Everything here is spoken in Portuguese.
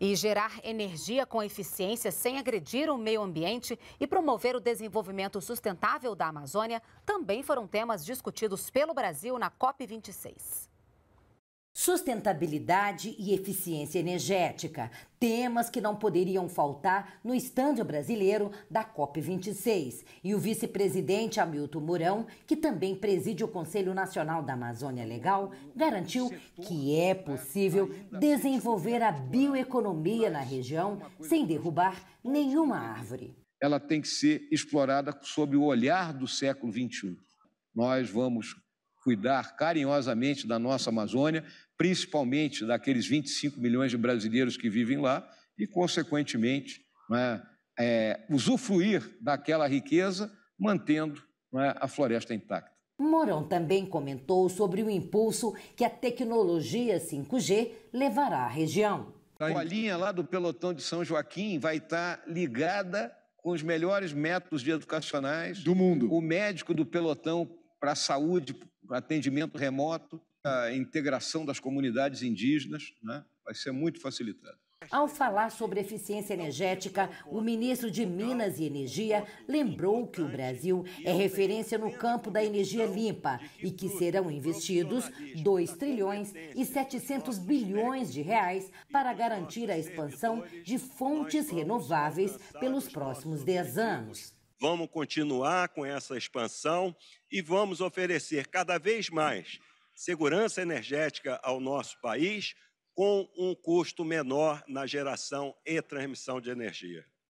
E gerar energia com eficiência sem agredir o meio ambiente e promover o desenvolvimento sustentável da Amazônia também foram temas discutidos pelo Brasil na COP26. Sustentabilidade e eficiência energética, temas que não poderiam faltar no estande brasileiro da COP26. E o vice-presidente Hamilton Mourão, que também preside o Conselho Nacional da Amazônia Legal, garantiu que é possível desenvolver a bioeconomia na região sem derrubar nenhuma árvore. Ela tem que ser explorada sob o olhar do século XXI. Nós vamos cuidar carinhosamente da nossa Amazônia, principalmente daqueles 25 milhões de brasileiros que vivem lá e, consequentemente, é, é, usufruir daquela riqueza, mantendo é, a floresta intacta. Morão também comentou sobre o impulso que a tecnologia 5G levará à região. A linha lá do pelotão de São Joaquim vai estar ligada com os melhores métodos educacionais do mundo. O médico do pelotão para a saúde atendimento remoto, a integração das comunidades indígenas, né? vai ser muito facilitado. Ao falar sobre eficiência energética, o ministro de Minas e Energia lembrou que o Brasil é referência no campo da energia limpa e que serão investidos 2 trilhões e 700 bilhões de reais para garantir a expansão de fontes renováveis pelos próximos 10 anos. Vamos continuar com essa expansão e vamos oferecer cada vez mais segurança energética ao nosso país com um custo menor na geração e transmissão de energia.